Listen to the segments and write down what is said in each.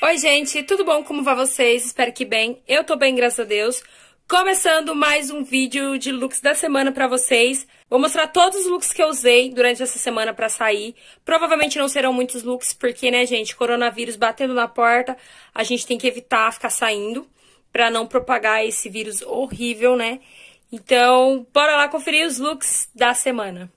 Oi, gente, tudo bom? Como vai vocês? Espero que bem. Eu tô bem, graças a Deus. Começando mais um vídeo de looks da semana pra vocês. Vou mostrar todos os looks que eu usei durante essa semana pra sair. Provavelmente não serão muitos looks, porque, né, gente, coronavírus batendo na porta, a gente tem que evitar ficar saindo pra não propagar esse vírus horrível, né? Então, bora lá conferir os looks da semana.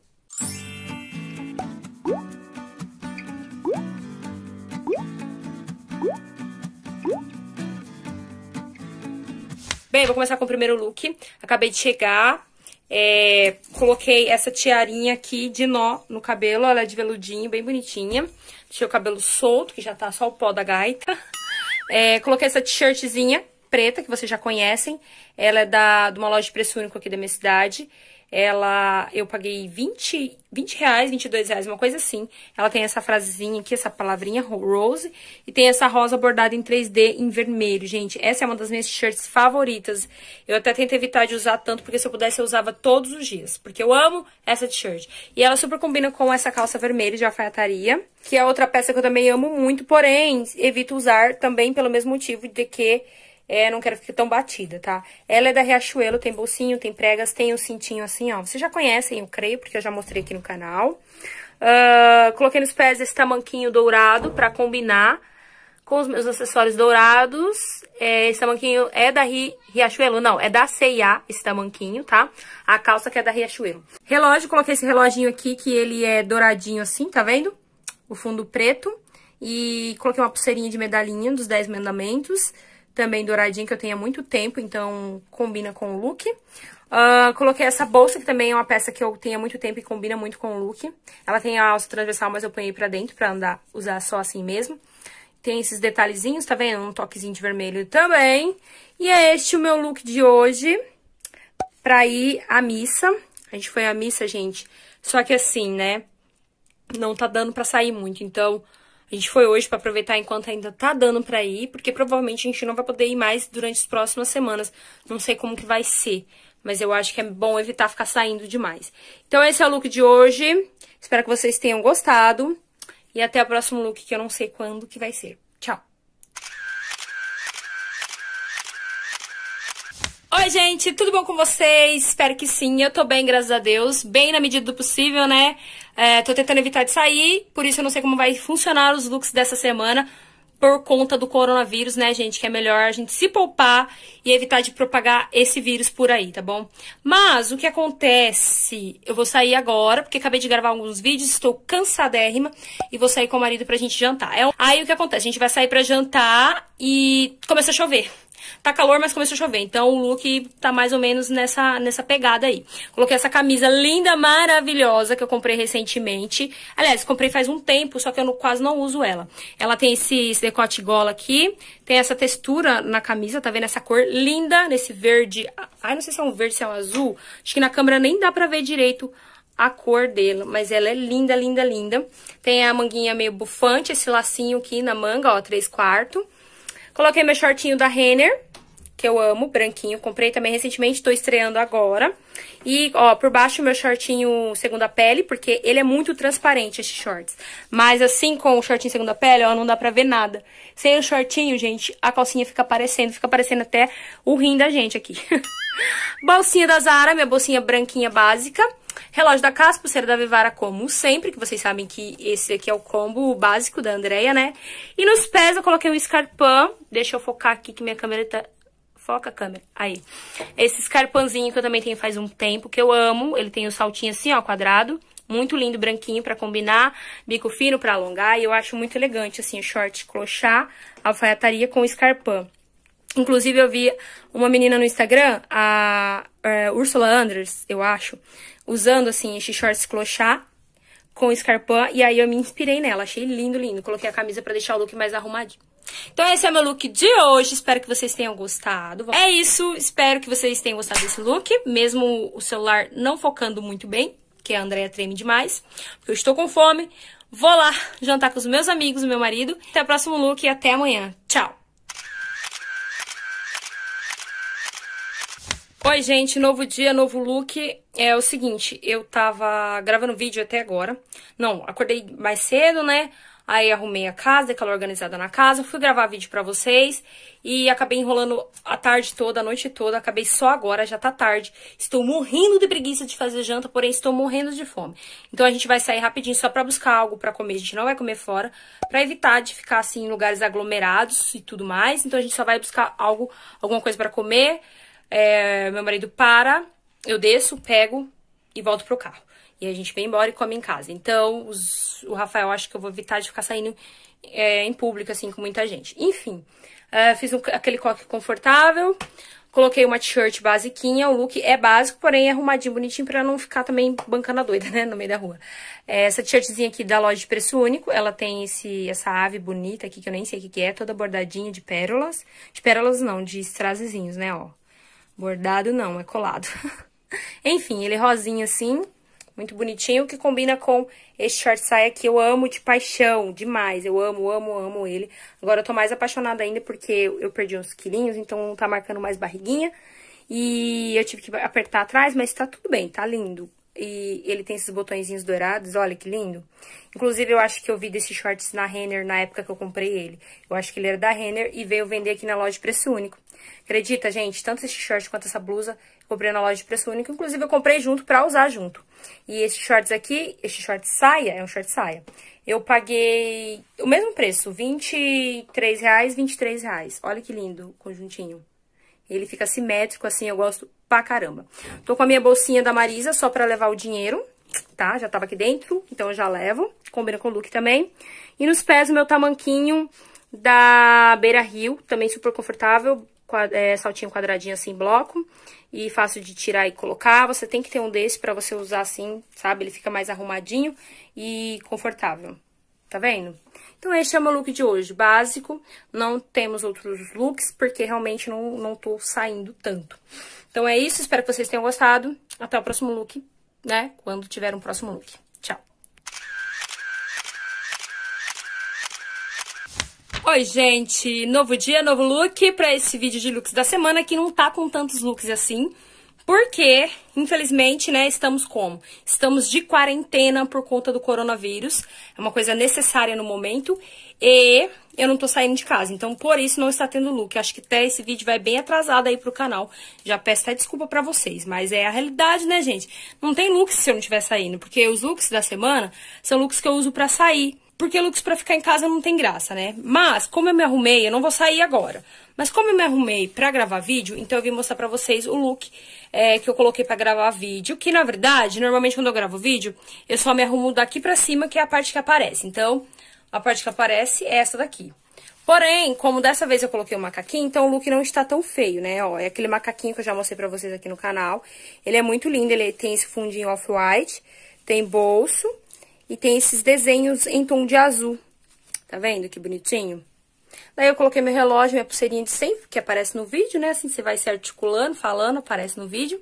Bem, vou começar com o primeiro look. Acabei de chegar, é, coloquei essa tiarinha aqui de nó no cabelo, ela é de veludinho, bem bonitinha. Deixei o cabelo solto, que já tá só o pó da gaita. É, coloquei essa t-shirtzinha preta, que vocês já conhecem. Ela é da, de uma loja de preço único aqui da minha cidade ela eu paguei 20, 20 reais, 22 reais, uma coisa assim. Ela tem essa frasezinha aqui, essa palavrinha rose, e tem essa rosa bordada em 3D em vermelho, gente. Essa é uma das minhas shirts favoritas. Eu até tento evitar de usar tanto, porque se eu pudesse eu usava todos os dias, porque eu amo essa t-shirt. E ela super combina com essa calça vermelha de alfaiataria, que é outra peça que eu também amo muito, porém evito usar também pelo mesmo motivo de que é, não quero ficar tão batida, tá? Ela é da Riachuelo, tem bolsinho, tem pregas, tem um cintinho assim, ó. Vocês já conhecem, eu creio, porque eu já mostrei aqui no canal. Uh, coloquei nos pés esse tamanquinho dourado pra combinar com os meus acessórios dourados. É, esse tamanquinho é da Ri, Riachuelo, não, é da C&A esse tamanquinho, tá? A calça que é da Riachuelo. Relógio, coloquei esse reloginho aqui, que ele é douradinho assim, tá vendo? O fundo preto. E coloquei uma pulseirinha de medalhinha dos 10 mandamentos também douradinho que eu tenho há muito tempo, então combina com o look. Uh, coloquei essa bolsa, que também é uma peça que eu tenho há muito tempo e combina muito com o look. Ela tem a alça transversal, mas eu ponhei pra dentro pra andar, usar só assim mesmo. Tem esses detalhezinhos, tá vendo? Um toquezinho de vermelho também. E é este o meu look de hoje pra ir à missa. A gente foi à missa, gente. Só que assim, né? Não tá dando pra sair muito, então a gente foi hoje para aproveitar enquanto ainda tá dando para ir, porque provavelmente a gente não vai poder ir mais durante as próximas semanas. Não sei como que vai ser, mas eu acho que é bom evitar ficar saindo demais. Então esse é o look de hoje. Espero que vocês tenham gostado e até o próximo look que eu não sei quando que vai ser. Tchau. Oi, gente, tudo bom com vocês? Espero que sim. Eu tô bem, graças a Deus. Bem na medida do possível, né? É, tô tentando evitar de sair, por isso eu não sei como vai funcionar os looks dessa semana por conta do coronavírus, né, gente? Que é melhor a gente se poupar e evitar de propagar esse vírus por aí, tá bom? Mas o que acontece? Eu vou sair agora, porque acabei de gravar alguns vídeos, estou cansadérrima e vou sair com o marido pra gente jantar. É... Aí o que acontece? A gente vai sair pra jantar e começa a chover. Tá calor, mas começou a chover. Então o look tá mais ou menos nessa, nessa pegada aí. Coloquei essa camisa linda, maravilhosa, que eu comprei recentemente. Aliás, comprei faz um tempo, só que eu não, quase não uso ela. Ela tem esse, esse decote gola aqui, tem essa textura na camisa, tá vendo? Essa cor linda, nesse verde... Ai, não sei se é um verde, se é um azul. Acho que na câmera nem dá pra ver direito a cor dela, mas ela é linda, linda, linda. Tem a manguinha meio bufante, esse lacinho aqui na manga, ó, 3 quartos. Coloquei meu shortinho da Renner, que eu amo, branquinho. Comprei também recentemente, tô estreando agora. E, ó, por baixo meu shortinho segunda pele, porque ele é muito transparente, esse shorts. Mas assim, com o shortinho segunda pele, ó, não dá pra ver nada. Sem o shortinho, gente, a calcinha fica aparecendo, fica aparecendo até o rim da gente aqui. bolsinha da Zara, minha bolsinha branquinha básica. Relógio da Casa, pulseira da Vivara, como sempre, que vocês sabem que esse aqui é o combo básico da Andrea, né? E nos pés eu coloquei um escarpão, deixa eu focar aqui que minha câmera tá... Foca a câmera, aí. Esse escarpãozinho que eu também tenho faz um tempo, que eu amo, ele tem o um saltinho assim, ó, quadrado, muito lindo, branquinho para combinar, bico fino para alongar, e eu acho muito elegante, assim, short clochá, alfaiataria com escarpão. Inclusive, eu vi uma menina no Instagram, a uh, Ursula Anders, eu acho, usando assim esses shorts clochá com escarpão e aí eu me inspirei nela, achei lindo, lindo. Coloquei a camisa para deixar o look mais arrumadinho. Então esse é meu look de hoje, espero que vocês tenham gostado. É isso, espero que vocês tenham gostado desse look, mesmo o celular não focando muito bem, que a Andrea treme demais, porque eu estou com fome. Vou lá jantar com os meus amigos, meu marido. Até o próximo look e até amanhã. Tchau! Oi, gente, novo dia, novo look. É o seguinte, eu tava gravando vídeo até agora. Não, acordei mais cedo, né? Aí arrumei a casa, dei aquela organizada na casa, fui gravar vídeo pra vocês e acabei enrolando a tarde toda, a noite toda, acabei só agora, já tá tarde. Estou morrendo de preguiça de fazer janta, porém estou morrendo de fome. Então a gente vai sair rapidinho só pra buscar algo pra comer, a gente não vai comer fora, pra evitar de ficar assim em lugares aglomerados e tudo mais. Então a gente só vai buscar algo, alguma coisa pra comer é, meu marido para, eu desço, pego e volto pro carro. E a gente vem embora e come em casa. Então, os, o Rafael acho que eu vou evitar de ficar saindo é, em público, assim, com muita gente. Enfim, é, fiz um, aquele coque confortável, coloquei uma t-shirt basiquinha. O look é básico, porém é arrumadinho, bonitinho, pra não ficar também bancando a doida, né, no meio da rua. É, essa t-shirtzinha aqui da loja de preço único, ela tem esse, essa ave bonita aqui, que eu nem sei o que, que é, toda bordadinha de pérolas. De pérolas não, de estrazezinhos, né, ó. Bordado não, é colado. Enfim, ele é rosinha assim, muito bonitinho, que combina com este short saia que eu amo de paixão, demais. Eu amo, amo, amo ele. Agora eu tô mais apaixonada ainda porque eu perdi uns quilinhos, então tá marcando mais barriguinha. E eu tive que apertar atrás, mas tá tudo bem, tá lindo e ele tem esses botõezinhos dourados, olha que lindo. Inclusive, eu acho que eu vi desse shorts na Renner na época que eu comprei ele. Eu acho que ele era da Renner e veio vender aqui na loja de preço único. Acredita, gente? Tanto esse short quanto essa blusa eu comprei na loja de preço único. Inclusive, eu comprei junto pra usar junto. E esse shorts aqui, esse short saia, é um short saia. Eu paguei o mesmo preço, R$23,00, R$23,00. Olha que lindo o conjuntinho. Ele fica simétrico, assim, eu gosto pra caramba. Tô com a minha bolsinha da Marisa só pra levar o dinheiro, tá? Já tava aqui dentro, então eu já levo. Combina com o look também. E nos pés o meu tamanquinho da Beira Rio, também super confortável. É, saltinho quadradinho assim, bloco. E fácil de tirar e colocar. Você tem que ter um desse pra você usar assim, sabe? Ele fica mais arrumadinho e confortável. Tá vendo? Então, este é o meu look de hoje, básico. Não temos outros looks, porque realmente não, não tô saindo tanto. Então é isso, espero que vocês tenham gostado. Até o próximo look, né? Quando tiver um próximo look. Tchau. Oi, gente! Novo dia, novo look para esse vídeo de looks da semana que não tá com tantos looks assim. Porque, infelizmente, né, estamos como? Estamos de quarentena por conta do coronavírus. É uma coisa necessária no momento. E eu não tô saindo de casa. Então, por isso não está tendo look. Acho que até esse vídeo vai bem atrasado aí pro canal. Já peço até desculpa pra vocês, mas é a realidade, né, gente? Não tem looks se eu não estiver saindo, porque os looks da semana são looks que eu uso pra sair. Porque looks pra ficar em casa não tem graça, né? Mas, como eu me arrumei, eu não vou sair agora. Mas como eu me arrumei pra gravar vídeo, então eu vim mostrar pra vocês o look é, que eu coloquei pra gravar vídeo. Que, na verdade, normalmente quando eu gravo vídeo, eu só me arrumo daqui pra cima, que é a parte que aparece. Então, a parte que aparece é essa daqui. Porém, como dessa vez eu coloquei o um macaquinho, então o look não está tão feio, né? Ó, é aquele macaquinho que eu já mostrei pra vocês aqui no canal. Ele é muito lindo, ele tem esse fundinho off-white, tem bolso e tem esses desenhos em tom de azul. Tá vendo que bonitinho? Daí eu coloquei meu relógio, minha pulseirinha de 100, que aparece no vídeo, né? Assim, você vai se articulando, falando, aparece no vídeo.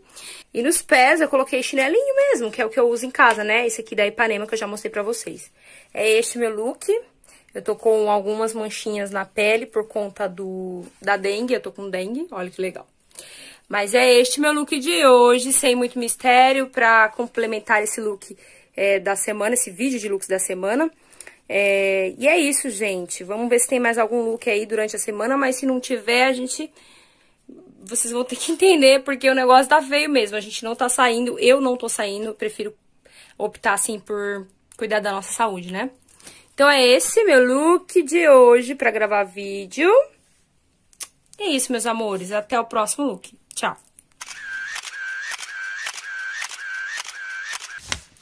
E nos pés eu coloquei chinelinho mesmo, que é o que eu uso em casa, né? Esse aqui da Ipanema, que eu já mostrei pra vocês. É este meu look. Eu tô com algumas manchinhas na pele por conta do da dengue. Eu tô com dengue, olha que legal. Mas é este meu look de hoje, sem muito mistério, pra complementar esse look é, da semana, esse vídeo de looks da semana. É, e é isso, gente. Vamos ver se tem mais algum look aí durante a semana, mas se não tiver, a gente... Vocês vão ter que entender, porque o negócio tá feio mesmo. A gente não tá saindo, eu não tô saindo, prefiro optar, assim, por cuidar da nossa saúde, né? Então, é esse meu look de hoje pra gravar vídeo. E é isso, meus amores. Até o próximo look. Tchau!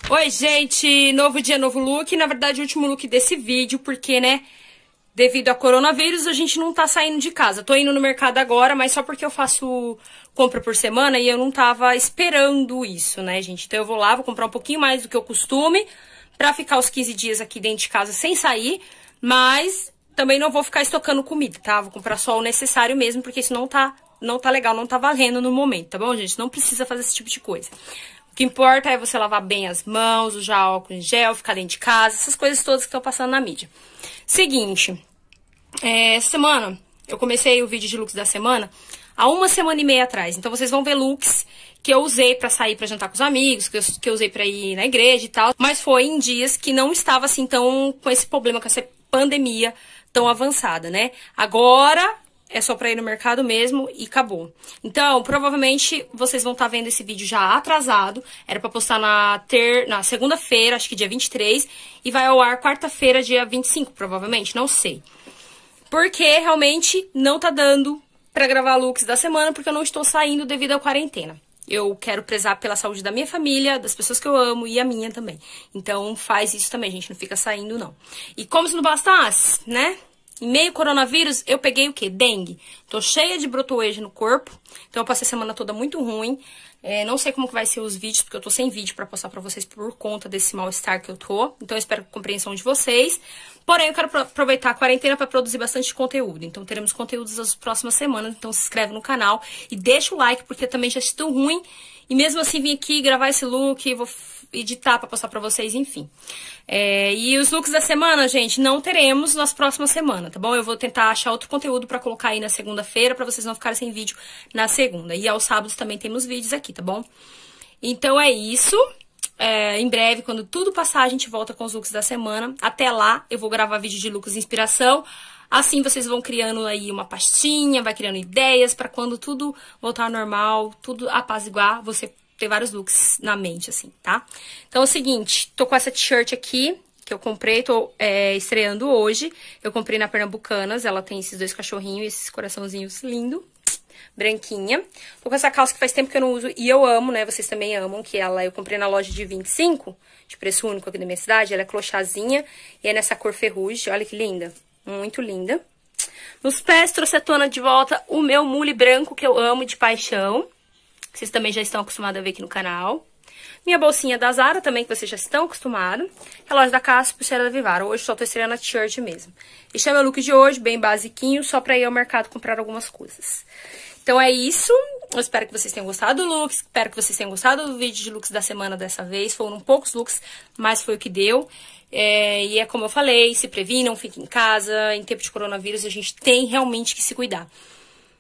Oi, gente! Novo dia, novo look. Na verdade, o último look desse vídeo, porque, né, devido a coronavírus, a gente não tá saindo de casa. Tô indo no mercado agora, mas só porque eu faço compra por semana e eu não tava esperando isso, né, gente? Então eu vou lá, vou comprar um pouquinho mais do que eu costume, pra ficar os 15 dias aqui dentro de casa sem sair, mas também não vou ficar estocando comida, tá? Vou comprar só o necessário mesmo, porque isso não tá não tá legal, não tá valendo no momento, tá bom, gente? Não precisa fazer esse tipo de coisa. O que importa é você lavar bem as mãos, usar álcool em gel, ficar dentro de casa, essas coisas todas que estão passando na mídia. Seguinte, é, essa semana eu comecei o vídeo de looks da semana há uma semana e meia atrás. Então vocês vão ver looks que eu usei para sair para jantar com os amigos, que eu, que eu usei para ir na igreja e tal, mas foi em dias que não estava assim tão com esse problema com essa pandemia tão avançada, né? Agora é só pra ir no mercado mesmo e acabou. Então, provavelmente vocês vão estar tá vendo esse vídeo já atrasado. Era pra postar na, ter... na segunda-feira, acho que dia 23. E vai ao ar quarta-feira, dia 25, provavelmente. Não sei. Porque realmente não tá dando pra gravar looks da semana, porque eu não estou saindo devido à quarentena. Eu quero prezar pela saúde da minha família, das pessoas que eu amo e a minha também. Então faz isso também, gente. Não fica saindo, não. E como se não bastasse, né? Em meio coronavírus, eu peguei o quê? Dengue. Tô cheia de brotoejo no corpo. Então, eu passei a semana toda muito ruim. É, não sei como que vai ser os vídeos, porque eu tô sem vídeo para postar pra vocês por conta desse mal-estar que eu tô. Então, eu espero a compreensão de vocês. Porém, eu quero aproveitar a quarentena para produzir bastante conteúdo. Então, teremos conteúdos nas próximas semanas. Então, se inscreve no canal e deixa o like, porque também já estou ruim e mesmo assim vim aqui gravar esse look, vou editar para postar para vocês, enfim. É, e os looks da semana, gente, não teremos nas próximas semanas, tá bom? Eu vou tentar achar outro conteúdo para colocar aí na segunda-feira, para vocês não ficarem sem vídeo na segunda. E aos sábados também temos vídeos aqui, tá bom? Então é isso. É, em breve, quando tudo passar, a gente volta com os looks da semana. Até lá, eu vou gravar vídeo de looks de inspiração. Assim vocês vão criando aí uma pastinha, vai criando ideias para quando tudo voltar ao normal, tudo apaziguar, você ter vários looks na mente, assim, tá? Então é o seguinte, tô com essa t-shirt aqui, que eu comprei, tô é, estreando hoje. Eu comprei na Pernambucanas, ela tem esses dois cachorrinhos e esses coraçãozinhos lindo, branquinha. Tô com essa calça que faz tempo que eu não uso e eu amo, né? Vocês também amam, que ela eu comprei na loja de 25, de preço único aqui da minha cidade. Ela é clochazinha e é nessa cor ferrugem, olha que linda muito linda. Nos pés, trouxe à tona de volta o meu mule branco, que eu amo de paixão. vocês também já estão acostumados a ver aqui no canal. Minha bolsinha da Zara também, que vocês já estão acostumados. Relógio da Cássio, pulseira da Vivara. Hoje só tô estreando a t-shirt mesmo. Este é meu look de hoje, bem basiquinho, só pra ir ao mercado comprar algumas coisas. Então é isso. Eu então, espero que vocês tenham gostado do look, espero que vocês tenham gostado do vídeo de looks da semana dessa vez. Foram poucos looks, mas foi o que deu. É, e é como eu falei, se previnam, fiquem em casa. Em tempo de coronavírus, a gente tem realmente que se cuidar.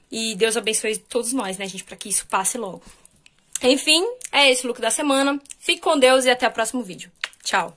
E Deus abençoe todos nós, né, gente, para que isso passe logo. Enfim, é esse o look da semana. Fique com Deus e até o próximo vídeo. Tchau!